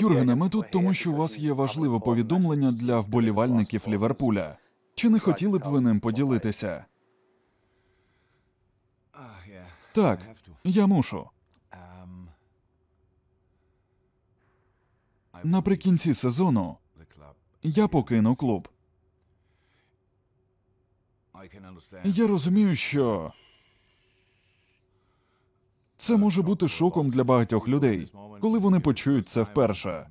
Юргене, ми тут, тому що у вас є важливе повідомлення для вболівальників Ліверпуля. Чи не хотіли б ви ним поділитися? Так, я мушу. Наприкінці сезону я покину клуб. Я розумію, що це може бути шоком для багатьох людей, коли вони почують це вперше.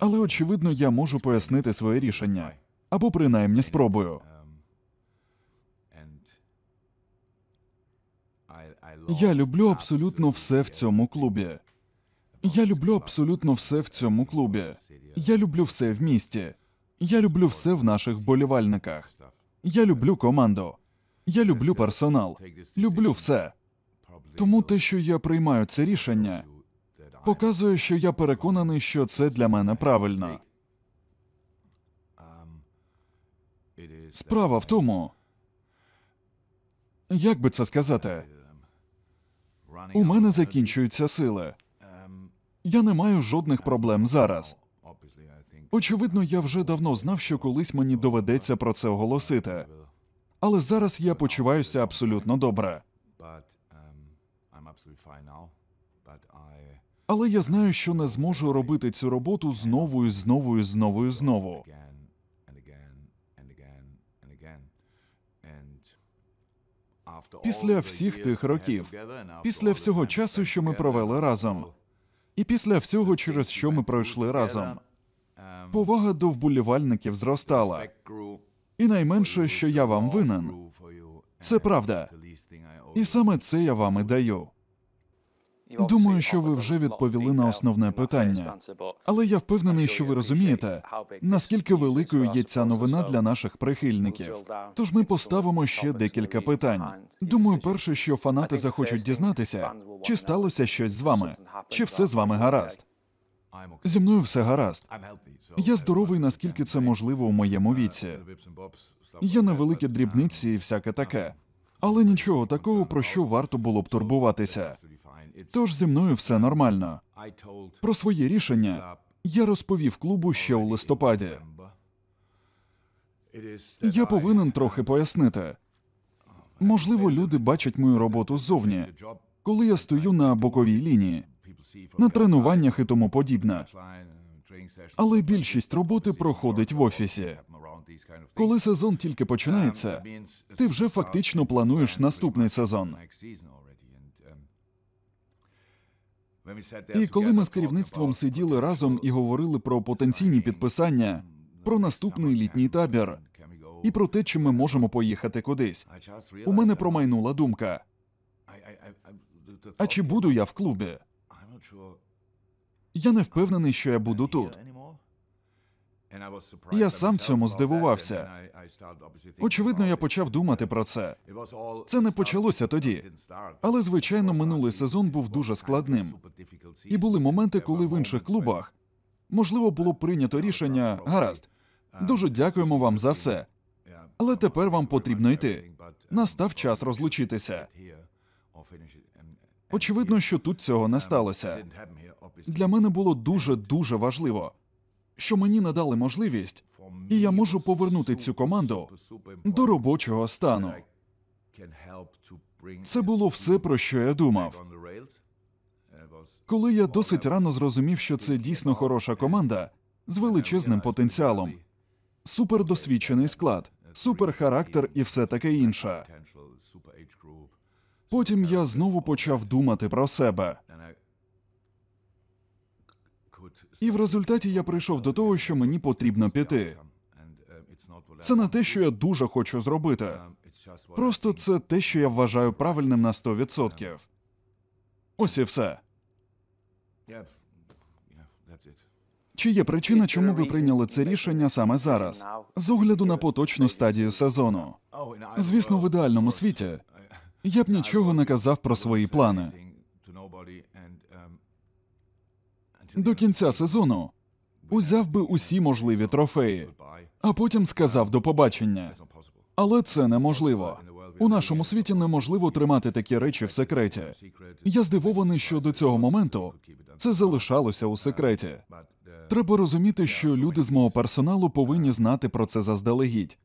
Але очевидно, я можу пояснити своє рішення або принаймні спробую. Я люблю абсолютно все в цьому клубі. Я люблю абсолютно все в цьому клубі. Я люблю все в місті. Я люблю все в наших вболівальниках. Я люблю команду. Я люблю персонал. Люблю все. Тому те, що я приймаю це рішення, показує, що я переконаний, що це для мене правильно. Справа в тому, як би це сказати, у мене закінчуються сили. Я не маю жодних проблем зараз. Очевидно, я вже давно знав, що колись мені доведеться про це оголосити, але зараз я почуваюся абсолютно добре. Але я знаю, що не зможу робити цю роботу знову і знову і знову і знову. Після всіх тих років, після всього часу, що ми провели разом, і після всього, через що ми пройшли разом, um, повага до вболівальників зростала. І найменше, що я вам винен, це правда. І саме це я вам і даю. Думаю, що ви вже відповіли на основне um, питання, але я впевнений, що ви розумієте, наскільки великою є ця новина для наших прихильників. Тож ми поставимо ще декілька питань. Думаю, перше, що фанати захочуть дізнатися, чи сталося щось з вами, чи все з вами гаразд. Зі мною все гаразд. Я здоровий, наскільки це можливо у моєму uh, віці. Є невеликі дрібниці um, і всяке um, таке, але нічого такого, про що варто було б турбуватися. Тож зі мною все нормально. Про своє рішення я розповів клубу ще у листопаді. Я повинен трохи пояснити. Oh, Можливо, люди бачать мою роботу ззовні, коли я стою на боковій лінії, на тренуваннях і тому подібне. Але більшість роботи проходить в офісі. Коли сезон тільки um, починається, ти вже фактично плануєш наступний сезон. І коли ми з керівництвом сиділи разом і говорили про потенційні підписання, про наступний літній табір і про те, чи ми можемо поїхати кудись. У мене промайнула думка. А чи буду я в клубі? Я не впевнений, що я буду тут. Я сам цьому здивувався. Очевидно, я почав думати про це. Це не почалося тоді. Але, звичайно, минулий сезон був дуже складним. І були моменти, коли в інших клубах можливо було прийнято рішення. Гаразд, um, дуже дякуємо вам за все. Але тепер вам потрібно йти. Um, Настав час розлучитися. Очевидно, що тут цього не um, сталося. Для мене було дуже дуже важливо що мені надали можливість, і я можу повернути цю команду до робочого стану. Це було все, про що я думав. Коли я досить рано зрозумів, що це дійсно хороша команда з величезним потенціалом, супердосвідчений склад, суперхарактер і все таке інше. Потім я знову почав думати про себе. І в результаті я прийшов до того, що мені потрібно піти. Це не те, що я дуже хочу зробити. Просто це те, що я вважаю правильним на 100%. Ось і все. Чи є причина, чому ви прийняли це рішення саме зараз, з огляду на поточну стадію сезону? Звісно, в ідеальному світі я б нічого не казав про свої плани. до кінця сезону узяв би усі можливі трофеї, а потім сказав до побачення. Але це неможливо. У нашому світі неможливо тримати такі речі в секреті. Я здивований, що до цього моменту це залишалося у секреті. Треба розуміти, що люди з мого персоналу повинні знати про це заздалегідь,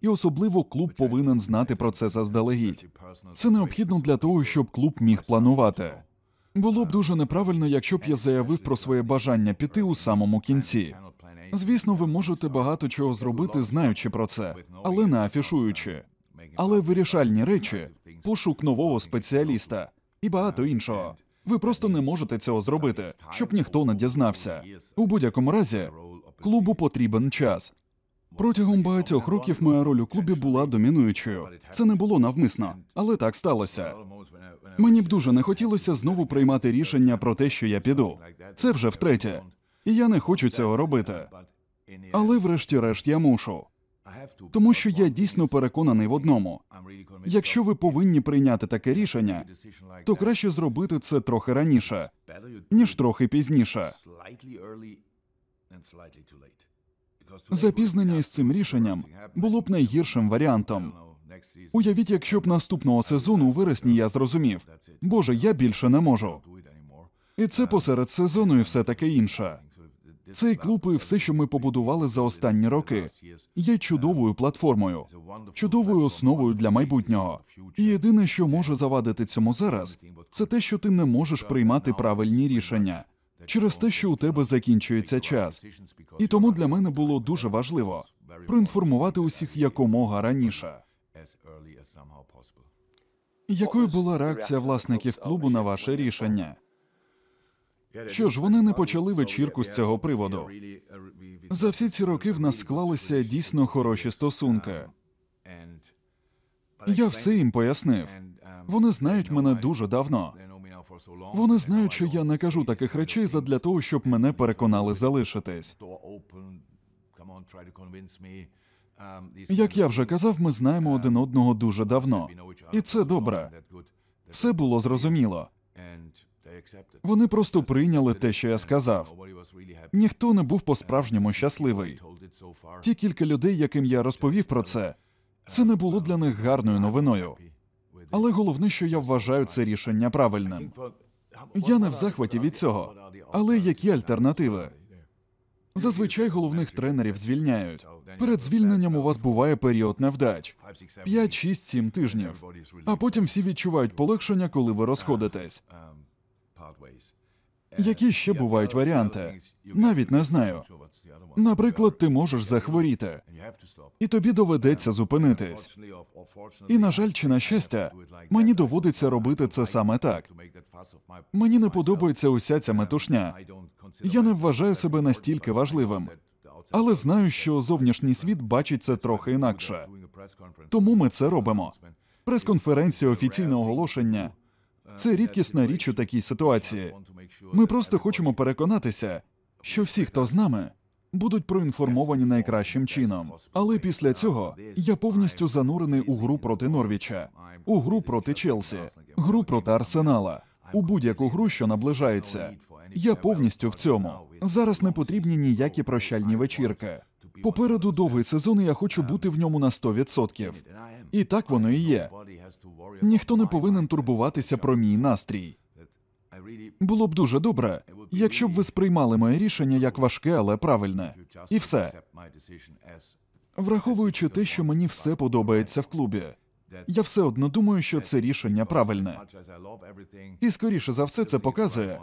і особливо клуб повинен знати про це заздалегідь. Це необхідно для того, щоб клуб міг планувати. Було б дуже неправильно, якщо б я заявив про своє бажання піти у самому кінці. Звісно, ви можете багато чого зробити, знаючи про це, але не афішуючи. Але вирішальні речі, пошук нового спеціаліста і багато іншого. Ви просто не можете цього зробити, щоб ніхто не дізнався. У будь-якому разі клубу потрібен час. Протягом багатьох років моя роль у клубі була домінуючою. Це не було навмисно, але так сталося. Мені б дуже не хотілося знову приймати рішення про те, що я піду. Це вже втретє, і я не хочу цього робити. Але, врешті-решт, я мушу. Тому що я дійсно переконаний в одному. Якщо ви повинні прийняти таке рішення, то краще зробити це трохи раніше, ніж трохи пізніше. Запізнення із цим рішенням було б найгіршим варіантом. Уявіть, якщо б наступного сезону у вересні я зрозумів, боже, я більше не можу. І це посеред сезону, і все таке інше. Цей клуб і все, що ми побудували за останні роки, є чудовою платформою, чудовою основою для майбутнього. І єдине, що може завадити цьому зараз, це те, що ти не можеш приймати правильні рішення через те, що у тебе закінчується час. І тому для мене було дуже важливо проінформувати усіх якомога раніше. Якою була реакція власників клубу на ваше рішення? Що ж, вони не почали вечірку з цього приводу. За всі ці роки в нас склалися дійсно хороші стосунки. Я все їм пояснив. Вони знають мене дуже давно. Вони знають, що я не кажу таких речей задля того, щоб мене переконали залишитись. Як я вже казав, ми знаємо один одного дуже давно, і це добре. Все було зрозуміло. Вони просто прийняли те, що я сказав. Ніхто не був по-справжньому щасливий. Ті кілька людей, яким я розповів про це, це не було для них гарною новиною. Але головне, що я вважаю це рішення правильним. Я не в захваті від цього. Але які альтернативи? Зазвичай головних тренерів звільняють. Перед звільненням у вас буває період невдач 5, 6, 7 тижнів. А потім всі відчувають полегшення, коли ви розходитесь. Які ще бувають варіанти? Навіть не знаю. Наприклад, ти можеш захворіти, і тобі доведеться зупинитись. І, на жаль, чи на щастя, мені доводиться робити це саме так. Мені не подобається уся ця метушня. Я не вважаю себе настільки важливим, але знаю, що зовнішній світ бачить це трохи інакше. Тому ми це робимо. Прес-конференція, офіційне оголошення. Це рідкісна річ у такій ситуації. Ми просто хочемо переконатися, що всі, хто з нами, будуть проінформовані найкращим чином. Але після цього я повністю занурений у гру проти Норвіча, у гру проти Челсі, гру проти Арсенала, у будь-яку гру, що наближається. Я повністю в цьому. Зараз не потрібні ніякі прощальні вечірки. Попереду довгий сезон. і Я хочу бути в ньому на 100%. І так воно і є. Ніхто не повинен турбуватися про мій настрій. Було б дуже добре, якщо б ви сприймали моє рішення як важке, але правильне. І все. Враховуючи те, що мені все подобається в клубі. Я все одно думаю, що це рішення правильне. І скоріше за все, це показує,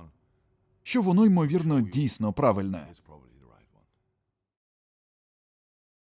що воно ймовірно дійсно правильне.